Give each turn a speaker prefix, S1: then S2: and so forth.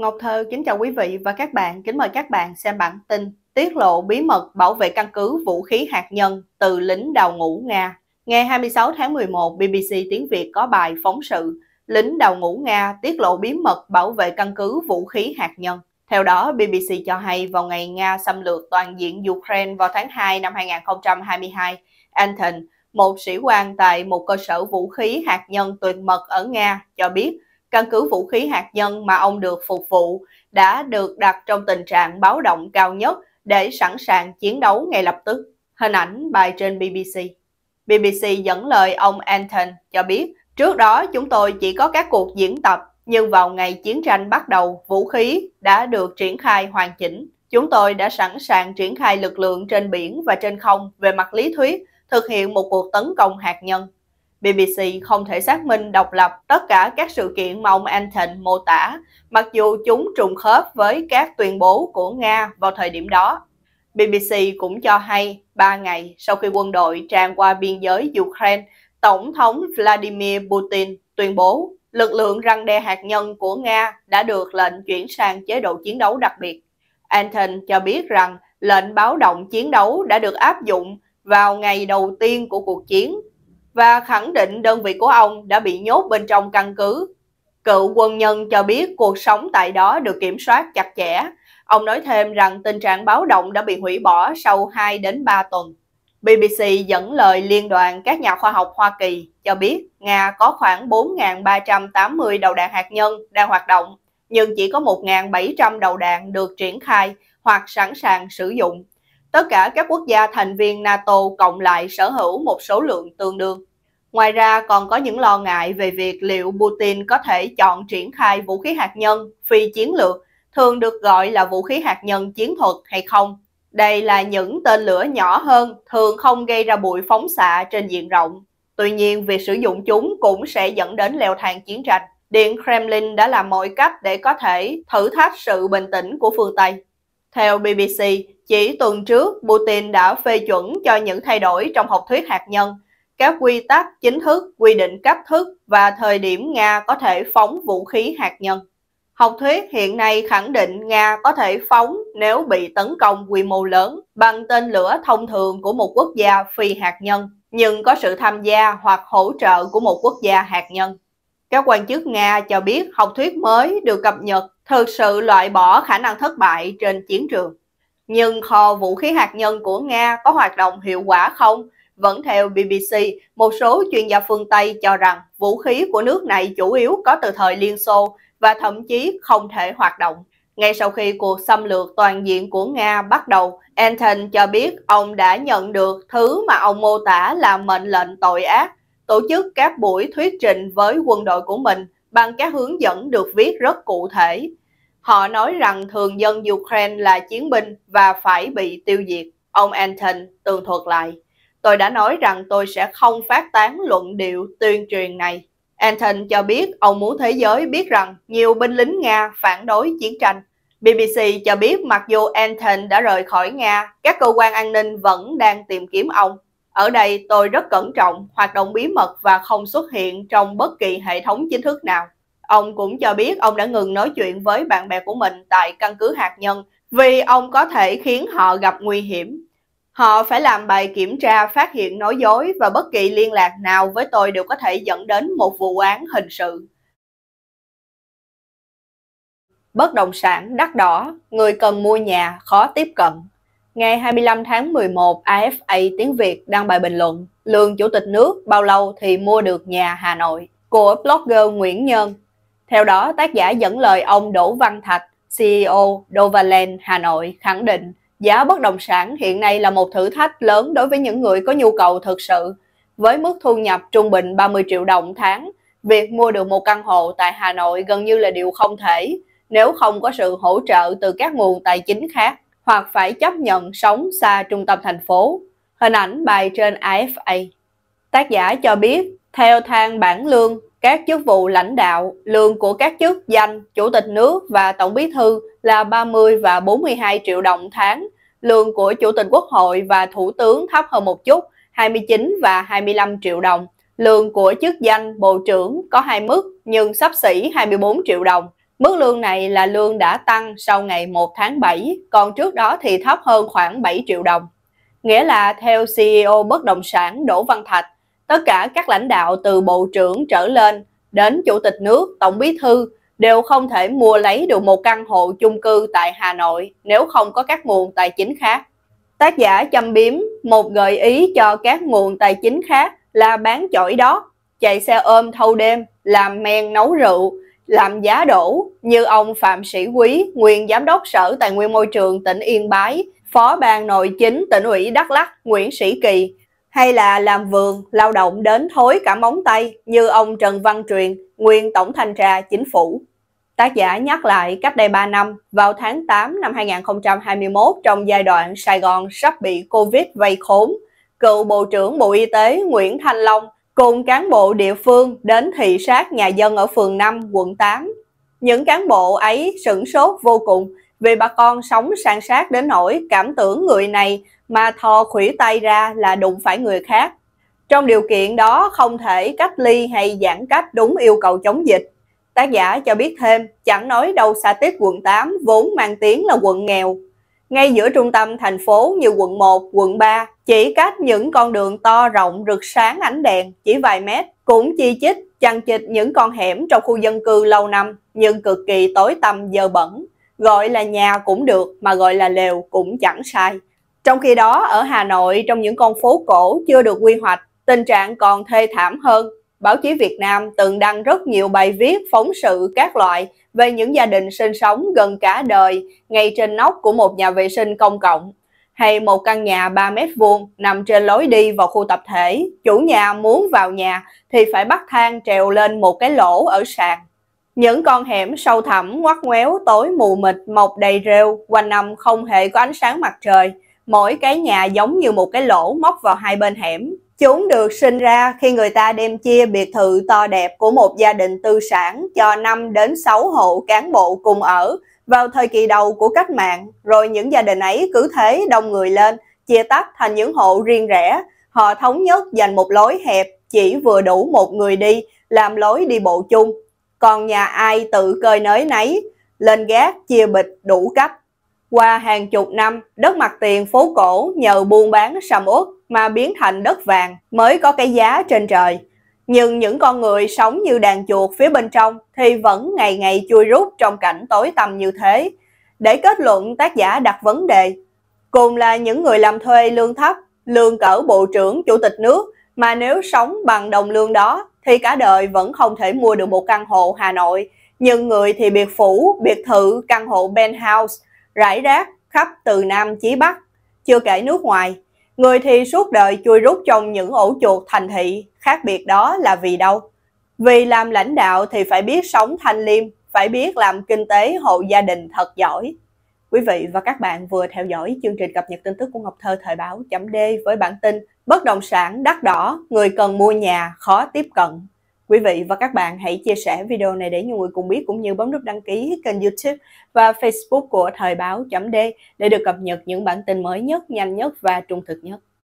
S1: Ngọc Thơ kính chào quý vị và các bạn. Kính mời các bạn xem bản tin tiết lộ bí mật bảo vệ căn cứ vũ khí hạt nhân từ lính đào ngũ Nga. Ngày 26 tháng 11, BBC tiếng Việt có bài phóng sự lính đào ngũ Nga tiết lộ bí mật bảo vệ căn cứ vũ khí hạt nhân. Theo đó, BBC cho hay vào ngày Nga xâm lược toàn diện Ukraine vào tháng 2 năm 2022, Anton, một sĩ quan tại một cơ sở vũ khí hạt nhân tuyệt mật ở Nga, cho biết căn cứ vũ khí hạt nhân mà ông được phục vụ đã được đặt trong tình trạng báo động cao nhất để sẵn sàng chiến đấu ngay lập tức. Hình ảnh bài trên BBC. BBC dẫn lời ông Anton cho biết, trước đó chúng tôi chỉ có các cuộc diễn tập, nhưng vào ngày chiến tranh bắt đầu, vũ khí đã được triển khai hoàn chỉnh. Chúng tôi đã sẵn sàng triển khai lực lượng trên biển và trên không về mặt lý thuyết, thực hiện một cuộc tấn công hạt nhân. BBC không thể xác minh độc lập tất cả các sự kiện mà ông Anton mô tả, mặc dù chúng trùng khớp với các tuyên bố của Nga vào thời điểm đó. BBC cũng cho hay, ba ngày sau khi quân đội tràn qua biên giới Ukraine, Tổng thống Vladimir Putin tuyên bố lực lượng răng đe hạt nhân của Nga đã được lệnh chuyển sang chế độ chiến đấu đặc biệt. Anton cho biết rằng lệnh báo động chiến đấu đã được áp dụng vào ngày đầu tiên của cuộc chiến và khẳng định đơn vị của ông đã bị nhốt bên trong căn cứ. Cựu quân nhân cho biết cuộc sống tại đó được kiểm soát chặt chẽ. Ông nói thêm rằng tình trạng báo động đã bị hủy bỏ sau 2 đến 3 tuần. BBC dẫn lời Liên đoàn các nhà khoa học Hoa Kỳ cho biết Nga có khoảng 4.380 đầu đạn hạt nhân đang hoạt động, nhưng chỉ có 1.700 đầu đạn được triển khai hoặc sẵn sàng sử dụng. Tất cả các quốc gia thành viên NATO cộng lại sở hữu một số lượng tương đương. Ngoài ra còn có những lo ngại về việc liệu Putin có thể chọn triển khai vũ khí hạt nhân phi chiến lược, thường được gọi là vũ khí hạt nhân chiến thuật hay không. Đây là những tên lửa nhỏ hơn, thường không gây ra bụi phóng xạ trên diện rộng. Tuy nhiên, việc sử dụng chúng cũng sẽ dẫn đến leo thang chiến tranh. Điện Kremlin đã làm mọi cách để có thể thử thách sự bình tĩnh của phương Tây. Theo BBC, chỉ tuần trước, Putin đã phê chuẩn cho những thay đổi trong học thuyết hạt nhân, các quy tắc chính thức quy định cách thức và thời điểm Nga có thể phóng vũ khí hạt nhân. Học thuyết hiện nay khẳng định Nga có thể phóng nếu bị tấn công quy mô lớn bằng tên lửa thông thường của một quốc gia phi hạt nhân, nhưng có sự tham gia hoặc hỗ trợ của một quốc gia hạt nhân. Các quan chức Nga cho biết học thuyết mới được cập nhật thực sự loại bỏ khả năng thất bại trên chiến trường. Nhưng kho vũ khí hạt nhân của Nga có hoạt động hiệu quả không? Vẫn theo BBC, một số chuyên gia phương Tây cho rằng vũ khí của nước này chủ yếu có từ thời Liên Xô và thậm chí không thể hoạt động. Ngay sau khi cuộc xâm lược toàn diện của Nga bắt đầu, Anton cho biết ông đã nhận được thứ mà ông mô tả là mệnh lệnh tội ác, tổ chức các buổi thuyết trình với quân đội của mình bằng các hướng dẫn được viết rất cụ thể. Họ nói rằng thường dân Ukraine là chiến binh và phải bị tiêu diệt. Ông Anton tường thuật lại, tôi đã nói rằng tôi sẽ không phát tán luận điệu tuyên truyền này. Anton cho biết ông muốn thế giới biết rằng nhiều binh lính Nga phản đối chiến tranh. BBC cho biết mặc dù Anton đã rời khỏi Nga, các cơ quan an ninh vẫn đang tìm kiếm ông. Ở đây tôi rất cẩn trọng, hoạt động bí mật và không xuất hiện trong bất kỳ hệ thống chính thức nào. Ông cũng cho biết ông đã ngừng nói chuyện với bạn bè của mình tại căn cứ hạt nhân vì ông có thể khiến họ gặp nguy hiểm. Họ phải làm bài kiểm tra phát hiện nói dối và bất kỳ liên lạc nào với tôi đều có thể dẫn đến một vụ án hình sự. Bất động sản đắt đỏ, người cần mua nhà khó tiếp cận. Ngày 25 tháng 11, AFA Tiếng Việt đăng bài bình luận Lương Chủ tịch nước bao lâu thì mua được nhà Hà Nội của blogger Nguyễn Nhân theo đó, tác giả dẫn lời ông Đỗ Văn Thạch, CEO Dovaland Hà Nội khẳng định giá bất động sản hiện nay là một thử thách lớn đối với những người có nhu cầu thực sự. Với mức thu nhập trung bình 30 triệu đồng tháng, việc mua được một căn hộ tại Hà Nội gần như là điều không thể nếu không có sự hỗ trợ từ các nguồn tài chính khác hoặc phải chấp nhận sống xa trung tâm thành phố. Hình ảnh bài trên AFA. Tác giả cho biết, theo thang bảng lương, các chức vụ lãnh đạo, lương của các chức danh Chủ tịch nước và Tổng bí thư là 30 và 42 triệu đồng tháng, lương của Chủ tịch Quốc hội và Thủ tướng thấp hơn một chút, 29 và 25 triệu đồng. Lương của chức danh Bộ trưởng có hai mức nhưng sắp xỉ 24 triệu đồng. Mức lương này là lương đã tăng sau ngày 1 tháng 7, còn trước đó thì thấp hơn khoảng 7 triệu đồng. Nghĩa là theo CEO bất động sản Đỗ Văn Thạch, Tất cả các lãnh đạo từ bộ trưởng trở lên đến chủ tịch nước, tổng bí thư đều không thể mua lấy được một căn hộ chung cư tại Hà Nội nếu không có các nguồn tài chính khác. Tác giả châm biếm một gợi ý cho các nguồn tài chính khác là bán chổi đó, chạy xe ôm thâu đêm, làm men nấu rượu, làm giá đổ như ông Phạm Sĩ Quý, nguyên giám đốc Sở Tài nguyên Môi trường tỉnh Yên Bái, Phó ban nội chính tỉnh ủy Đắk Lắk Nguyễn Sĩ Kỳ hay là làm vườn lao động đến thối cả móng tay như ông Trần Văn Truyền, nguyên tổng thanh tra chính phủ. Tác giả nhắc lại cách đây 3 năm, vào tháng 8 năm 2021 trong giai đoạn Sài Gòn sắp bị Covid vây khốn, cựu Bộ trưởng Bộ Y tế Nguyễn Thanh Long cùng cán bộ địa phương đến thị sát nhà dân ở phường 5, quận 8. Những cán bộ ấy sửng sốt vô cùng vì bà con sống san sát đến nỗi cảm tưởng người này mà thò khủy tay ra là đụng phải người khác. Trong điều kiện đó không thể cách ly hay giãn cách đúng yêu cầu chống dịch. Tác giả cho biết thêm, chẳng nói đâu xa tiết quận 8 vốn mang tiếng là quận nghèo. Ngay giữa trung tâm thành phố như quận 1, quận 3, chỉ cách những con đường to rộng rực sáng ánh đèn chỉ vài mét cũng chi chít chằng chịt những con hẻm trong khu dân cư lâu năm nhưng cực kỳ tối tăm dơ bẩn gọi là nhà cũng được mà gọi là lều cũng chẳng sai. Trong khi đó, ở Hà Nội, trong những con phố cổ chưa được quy hoạch, tình trạng còn thê thảm hơn. Báo chí Việt Nam từng đăng rất nhiều bài viết phóng sự các loại về những gia đình sinh sống gần cả đời ngay trên nóc của một nhà vệ sinh công cộng hay một căn nhà 3 mét vuông nằm trên lối đi vào khu tập thể. Chủ nhà muốn vào nhà thì phải bắt thang trèo lên một cái lỗ ở sàn những con hẻm sâu thẳm, ngoắt ngoéo, tối mù mịt, mọc đầy rêu, quanh năm không hề có ánh sáng mặt trời. Mỗi cái nhà giống như một cái lỗ móc vào hai bên hẻm. Chúng được sinh ra khi người ta đem chia biệt thự to đẹp của một gia đình tư sản cho 5 đến 6 hộ cán bộ cùng ở vào thời kỳ đầu của cách mạng, rồi những gia đình ấy cứ thế đông người lên, chia tách thành những hộ riêng rẽ. Họ thống nhất dành một lối hẹp chỉ vừa đủ một người đi, làm lối đi bộ chung còn nhà ai tự cơi nới nấy, lên gác chia bịch đủ cách. Qua hàng chục năm, đất mặt tiền phố cổ nhờ buôn bán sầm uất mà biến thành đất vàng mới có cái giá trên trời. Nhưng những con người sống như đàn chuột phía bên trong thì vẫn ngày ngày chui rút trong cảnh tối tăm như thế. Để kết luận tác giả đặt vấn đề, cùng là những người làm thuê lương thấp, lương cỡ bộ trưởng chủ tịch nước mà nếu sống bằng đồng lương đó thì cả đời vẫn không thể mua được một căn hộ Hà Nội. Nhưng người thì biệt phủ, biệt thự, căn hộ penthouse, rải rác khắp từ Nam chí Bắc, chưa kể nước ngoài. Người thì suốt đời chui rút trong những ổ chuột thành thị, khác biệt đó là vì đâu? Vì làm lãnh đạo thì phải biết sống thanh liêm, phải biết làm kinh tế hộ gia đình thật giỏi. Quý vị và các bạn vừa theo dõi chương trình cập nhật tin tức của Ngọc Thơ Thời báo chấm D với bản tin Bất động sản đắt đỏ, người cần mua nhà khó tiếp cận. Quý vị và các bạn hãy chia sẻ video này để nhiều người cùng biết cũng như bấm nút đăng ký kênh YouTube và Facebook của Thời báo chấm D để được cập nhật những bản tin mới nhất, nhanh nhất và trung thực nhất.